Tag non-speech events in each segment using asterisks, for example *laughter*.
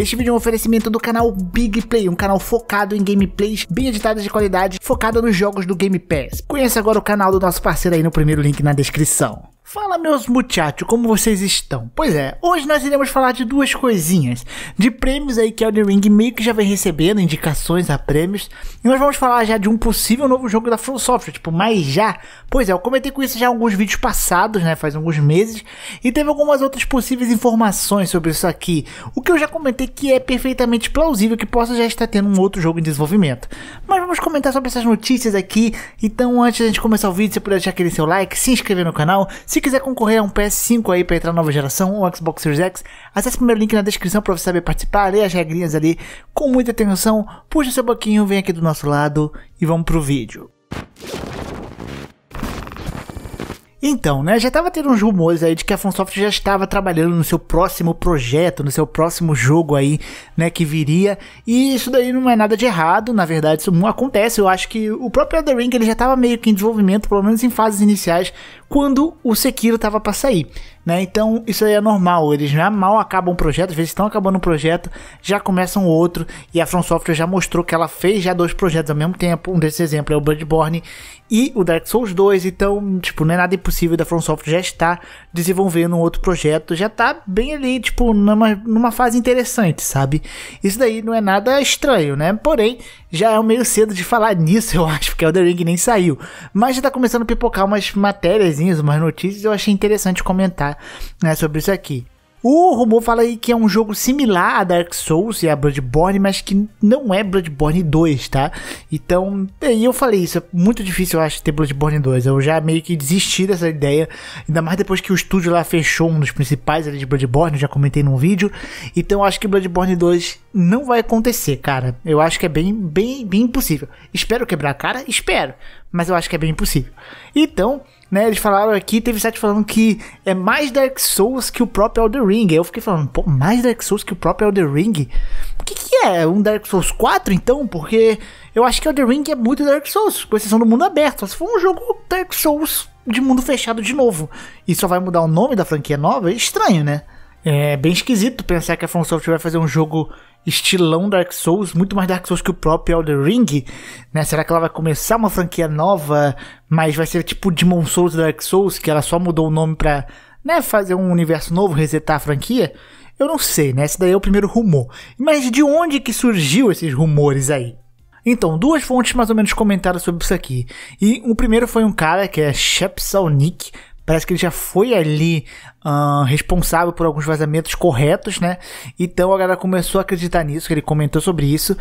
Este vídeo é um oferecimento do canal Big Play, um canal focado em gameplays bem editadas de qualidade, focado nos jogos do Game Pass. Conheça agora o canal do nosso parceiro aí no primeiro link na descrição. Fala meus muchachos, como vocês estão? Pois é, hoje nós iremos falar de duas coisinhas, de prêmios aí que Elden Ring meio que já vem recebendo, indicações a prêmios, e nós vamos falar já de um possível novo jogo da Full Software, tipo, mas já? Pois é, eu comentei com isso já em alguns vídeos passados, né, faz alguns meses, e teve algumas outras possíveis informações sobre isso aqui, o que eu já comentei que é perfeitamente plausível que possa já estar tendo um outro jogo em desenvolvimento. Mas vamos comentar sobre essas notícias aqui, então antes de a gente começar o vídeo, você puder deixar aquele seu like, se inscrever no canal, se se quiser concorrer a um PS5 aí para entrar na nova geração ou um Xbox Series X, acesse o primeiro link na descrição para você saber participar, Leia as regrinhas ali com muita atenção, puxa seu boquinho, vem aqui do nosso lado e vamos pro vídeo. Então, né, já tava tendo uns rumores aí de que a FromSoft já estava trabalhando no seu próximo projeto, no seu próximo jogo aí, né, que viria. E isso daí não é nada de errado, na verdade, isso não acontece. Eu acho que o próprio Elden Ring ele já tava meio que em desenvolvimento, pelo menos em fases iniciais, quando o Sekiro tava para sair né? Então isso aí é normal. Eles já mal acabam um projeto, às vezes estão acabando um projeto, já começam outro. E a From Software já mostrou que ela fez já dois projetos ao mesmo tempo. Um desses exemplos é o Bloodborne e o Dark Souls 2. Então, tipo, não é nada impossível da From Software já está desenvolvendo um outro projeto. Já está bem ali, tipo, numa, numa fase interessante, sabe? Isso daí não é nada estranho, né? Porém, já é meio cedo de falar nisso, *laughs* eu acho, porque Elden Ring nem saiu. Mas já tá começando a pipocar umas matérias, umas notícias, eu achei interessante comentar né, sobre isso aqui. O rumor fala aí que é um jogo similar a Dark Souls e a Bloodborne, mas que não é Bloodborne 2, tá? Então, e eu falei isso, é muito difícil eu acho ter Bloodborne 2. Eu já meio que desisti dessa ideia, ainda mais depois que o estúdio lá fechou um dos principais ali de Bloodborne, eu já comentei num vídeo. Então, eu acho que Bloodborne 2 não vai acontecer, cara. Eu acho que é bem, bem, bem impossível. Espero quebrar a cara, espero, mas eu acho que é bem impossível. Então, né? Eles falaram aqui, teve site falando que é mais Dark Souls que o próprio Elden Ring. Eu fiquei falando, pô, mais Dark Souls que o próprio Elden Ring? O que, que é? Um Dark Souls 4 então? Porque eu acho que Elden Ring é muito Dark Souls, com exceção do mundo aberto. mas se for um jogo Dark Souls de mundo fechado de novo e só vai mudar o nome da franquia nova, é estranho, né? É bem esquisito pensar que a From Software vai fazer um jogo estilão Dark Souls, muito mais Dark Souls que o próprio Elden Ring, né? Será que ela vai começar uma franquia nova, mas vai ser tipo Demon Souls Dark Souls, que ela só mudou o nome pra, né, fazer um universo novo, resetar a franquia? Eu não sei, né? Esse daí é o primeiro rumor. Mas de onde que surgiu esses rumores aí? Então, duas fontes mais ou menos comentaram sobre isso aqui. E o primeiro foi um cara que é Shepsal Nick, Parece que ele já foi ali uh, responsável por alguns vazamentos corretos, né? Então a galera começou a acreditar nisso, que ele comentou sobre isso.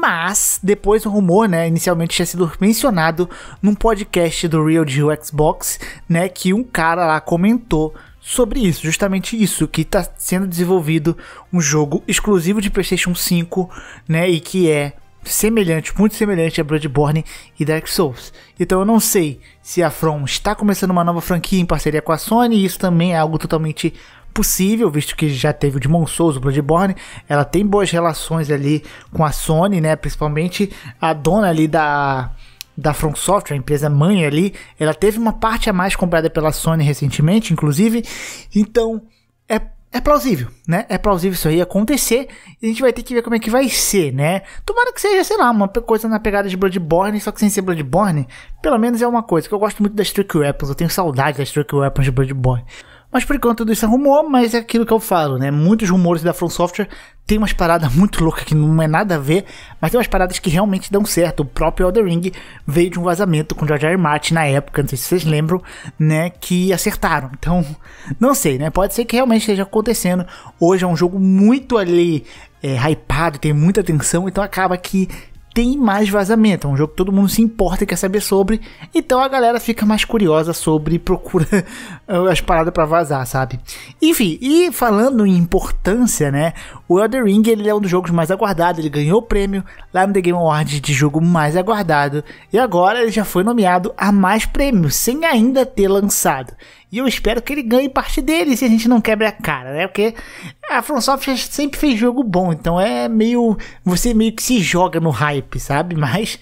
Mas depois o rumor, né? Inicialmente tinha sido mencionado num podcast do Real Deal Xbox, né? Que um cara lá comentou sobre isso, justamente isso, que está sendo desenvolvido um jogo exclusivo de PlayStation 5, né, e que é semelhante, muito semelhante a Bloodborne e Dark Souls. Então eu não sei se a From está começando uma nova franquia em parceria com a Sony, e isso também é algo totalmente possível, visto que já teve o Demon Souls, o Bloodborne, ela tem boas relações ali com a Sony, né, principalmente a dona ali da da From Software, a empresa mãe ali, ela teve uma parte a mais comprada pela Sony recentemente, inclusive. Então, é é plausível, né? É plausível isso aí acontecer. E a gente vai ter que ver como é que vai ser, né? Tomara que seja, sei lá, uma coisa na pegada de Bloodborne, só que sem ser Bloodborne. Pelo menos é uma coisa, que eu gosto muito das Trick Weapons. Eu tenho saudade das Trick Weapons de Bloodborne. Mas por enquanto tudo isso é rumor, mas é aquilo que eu falo, né? Muitos rumores da From Software tem umas paradas muito loucas que não é nada a ver, mas tem umas paradas que realmente dão certo. O próprio Elder Ring veio de um vazamento com George R. R. Martin na época, não sei se vocês lembram, né, que acertaram. Então, *laughs* não sei, né, pode ser que realmente esteja acontecendo. Hoje é um jogo muito ali é, hypado, tem muita atenção, então acaba que tem mais vazamento. É um jogo que todo mundo se importa e quer saber sobre. Então a galera fica mais curiosa sobre e *laughs* procura eh, as paradas para vazar, sabe? Enfim, e falando em importância, né? O Elder Ring ele é um dos jogos mais aguardados. Ele ganhou o prêmio lá no The Game Awards de jogo mais aguardado. E agora ele já foi nomeado a mais prêmios, sem ainda ter lançado. E eu espero que ele ganhe parte dele se a gente não quebre a cara, né? Porque é, a From Software sempre fez jogo bom, então é meio. Você meio que se joga no hype, sabe? *laughs* Mas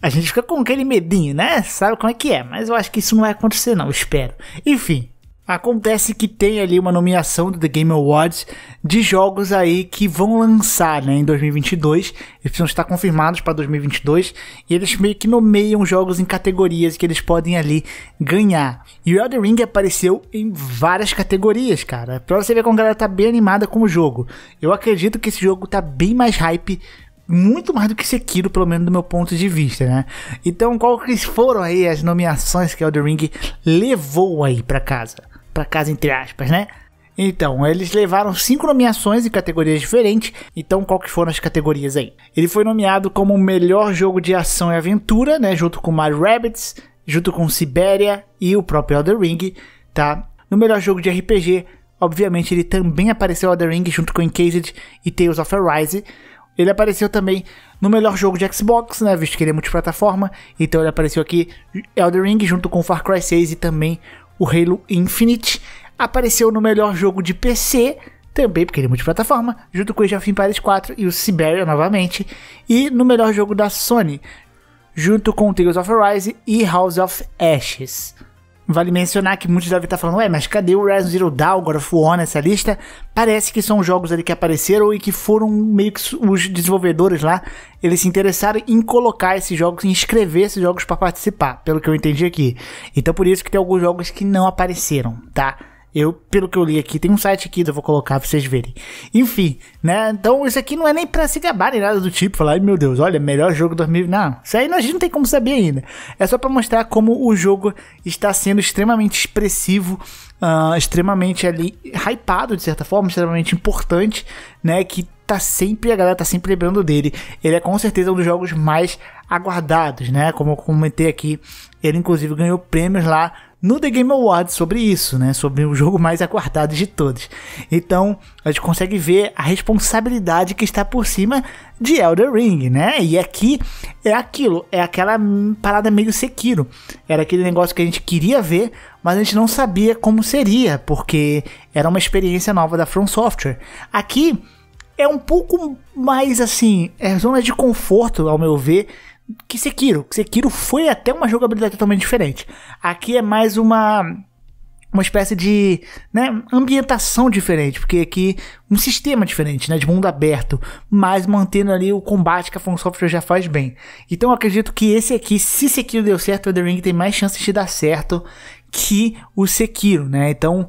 a gente fica com aquele medinho, né? Sabe como é que é? Mas eu acho que isso não vai acontecer, não, espero. Enfim, Acontece que tem ali uma nomeação do The Game Awards de jogos aí que vão lançar né, em 2022. Eles precisam estar confirmados para 2022 e eles meio que nomeiam jogos em categorias que eles podem ali ganhar. E o Elden Ring apareceu em várias categorias, cara. Pra você ver como a galera tá bem animada com o jogo. Eu acredito que esse jogo tá bem mais hype muito mais do que Sekiro, pelo menos do meu ponto de vista, né? Então, quais foram aí as nomeações que Elden Ring levou aí para casa? para casa, entre aspas, né? Então, eles levaram cinco nomeações em categorias diferentes. Então, qual que foram as categorias aí? Ele foi nomeado como o melhor jogo de ação e aventura, né? Junto com Mario Rabbits, junto com Sibéria e o próprio Elden Ring, tá? No melhor jogo de RPG, obviamente, ele também apareceu Elden Ring junto com Encased e Tales of Arise. Ele apareceu também no melhor jogo de Xbox, né? Visto que ele é multiplataforma. Então ele apareceu aqui Elden Ring junto com Far Cry 6 e também o Halo Infinite apareceu no melhor jogo de PC, também porque ele é multiplataforma, junto com o Age of Empires 4 e o Siberia novamente, e no melhor jogo da Sony, junto com Tales of Arise e House of Ashes. Vale mencionar que muitos devem estar falando, ué, mas cadê o Horizon Zero Dawn, God of War nessa lista? Parece que são jogos ali que apareceram e que foram meio que os desenvolvedores lá, eles se interessaram em colocar esses jogos, em escrever esses jogos para participar, pelo que eu entendi aqui. Então por isso que tem alguns jogos que não apareceram, tá? Eu, pelo que eu li aqui, tem um site aqui que eu vou colocar pra vocês verem. Enfim, né? Então isso aqui não é nem pra se gabar nem nada do tipo, falar, ai meu Deus, olha, melhor jogo 2000. Não, isso aí a gente não tem como saber ainda. É só para mostrar como o jogo está sendo extremamente expressivo Uh, extremamente ali hypado de certa forma, extremamente importante, né? Que tá sempre, a galera tá sempre lembrando dele. Ele é com certeza um dos jogos mais aguardados, né? Como eu comentei aqui, ele inclusive ganhou prêmios lá no The Game Awards sobre isso, né? Sobre o jogo mais aguardado de todos. Então, a gente consegue ver a responsabilidade que está por cima de Elder Ring, né? E aqui é aquilo, é aquela parada meio Sekiro. Era aquele negócio que a gente queria ver, mas a gente não sabia como seria, porque era uma experiência nova da From Software. Aqui é um pouco mais assim, é zona de conforto, ao meu ver, que Sekiro. Que Sekiro foi até uma jogabilidade totalmente diferente. Aqui é mais uma uma espécie de né, ambientação diferente, porque aqui um sistema diferente, né, de mundo aberto, mas mantendo ali o combate que a From Software já faz bem. Então eu acredito que esse aqui, se Sekiro deu certo, o The Ring tem mais chances de dar certo que o Sekiro, né? Então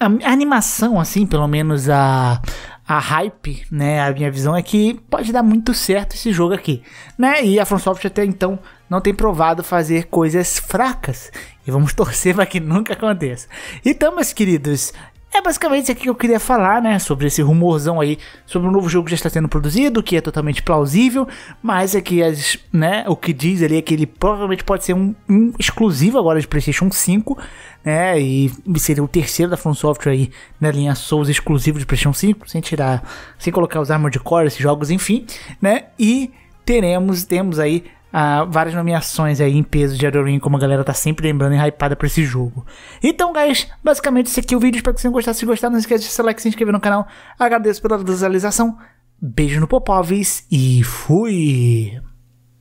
a, a animação, assim, pelo menos a, a hype, né? A minha visão é que pode dar muito certo esse jogo aqui, né? E a FromSoft até então não tem provado fazer coisas fracas. E vamos *laughs* torcer para que nunca aconteça. Então, meus queridos, é basicamente isso aqui que eu queria falar, né? Sobre esse rumorzão aí, sobre um novo jogo que já está sendo produzido, que é totalmente plausível, mas é que as, né, o que diz ali é que ele provavelmente pode ser um, um exclusivo agora de PlayStation 5, né? E seria o terceiro da From Software aí na linha Souls exclusivo de PlayStation 5, sem tirar, sem colocar os Armored Core, esses jogos, enfim, né? E teremos, temos aí ah, várias nomeações aí em peso de Adorin, como a galera tá sempre lembrando e hypada por esse jogo. Então, guys, basicamente esse aqui é o vídeo. Espero que vocês tenham gostado. Se gostaram, não esqueça de se like e se inscrever no canal. Agradeço pela visualização. Beijo no Popovis e fui!